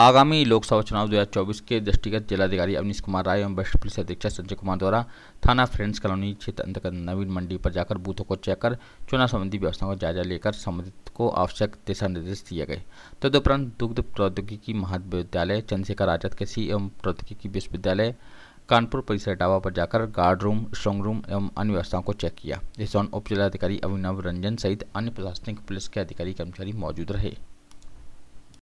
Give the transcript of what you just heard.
आगामी लोकसभा चुनाव 2024 के दृष्टिगत जिलाधिकारी अवनीश कुमार राय एवं वरिष्ठ पुलिस अधीक्षक संजय कुमार द्वारा थाना फ्रेंड्स कॉलोनी क्षेत्र अंतर्गत नवीन मंडी पर जाकर बूथों को चेक कर चुनाव संबंधी व्यवस्थाओं का जायजा लेकर संबंधित को आवश्यक दिशा निर्देश दिए गए तदुपरांत तो दुग्ध प्रौद्योगिकी महाविद्यालय चंद्रशेखर आजाद कृषि एवं प्रौद्योगिकी विश्वविद्यालय कानपुर परिसर डावा पर जाकर गार्ड रूम स्ट्रॉन्ग रूम एवं अन्य व्यवस्थाओं को चेक किया इस दौरान उप जिलाधिकारी अभिनव रंजन सहित अन्य प्रशासनिक पुलिस के अधिकारी कर्मचारी मौजूद रहे